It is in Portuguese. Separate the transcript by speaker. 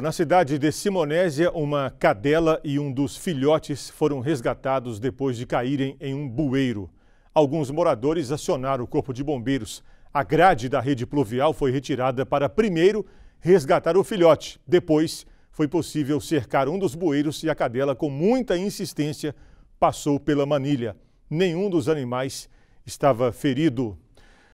Speaker 1: Na cidade de Simonésia, uma cadela e um dos filhotes foram resgatados depois de caírem em um bueiro. Alguns moradores acionaram o corpo de bombeiros. A grade da rede pluvial foi retirada para primeiro resgatar o filhote. Depois, foi possível cercar um dos bueiros e a cadela, com muita insistência, passou pela manilha. Nenhum dos animais estava ferido.